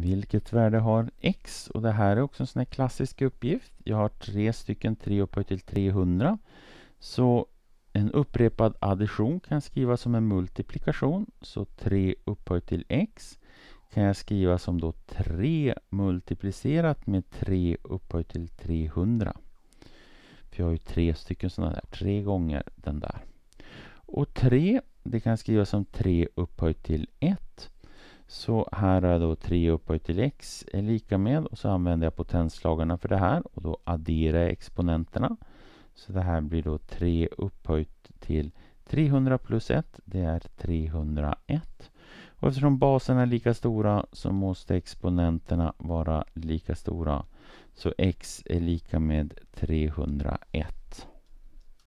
vilket värde har x? Och det här är också en sån här klassisk uppgift. Jag har tre stycken 3 upphöjt till 300. Så en upprepad addition kan skrivas som en multiplikation. Så 3 upphöjt till x kan jag skriva som då 3 multiplicerat med 3 upphöjt till 300. För jag har ju tre stycken sådana där, tre gånger den där. Och 3, det kan skrivas som 3 upphöjt till 1 så här har jag då 3 upphöjt till x är lika med och så använder jag potenslagarna för det här och då adderar jag exponenterna. Så det här blir då 3 upphöjt till 300 plus 1, det är 301. Och eftersom baserna är lika stora så måste exponenterna vara lika stora. Så x är lika med 301.